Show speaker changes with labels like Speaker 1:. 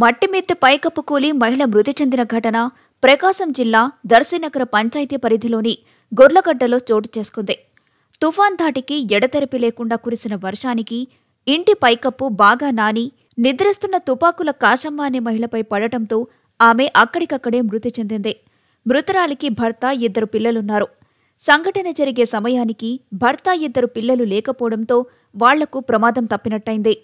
Speaker 1: మట్టిమెత్త పైకప్పు కూలి మహిళ మృతి చెందిన ఘటన ప్రకాశం జిల్లా దర్శినగర పంచాయతీ పరిధిలోని గొర్లగడ్డలో చోటు చేసుకుంది తుఫాన్ ధాటికి ఎడతెరపి లేకుండా కురిసిన వర్షానికి ఇంటి పైకప్పు బాగా నాని నిద్రిస్తున్న తుపాకుల కాశమ్మ అనే మహిళపై పడటంతో ఆమె అక్కడికక్కడే మృతి చెందింది మృతురాలికి భర్త ఇద్దరు పిల్లలున్నారు సంఘటన జరిగే సమయానికి భర్త ఇద్దరు పిల్లలు లేకపోవడంతో వాళ్లకు ప్రమాదం తప్పినట్టయింది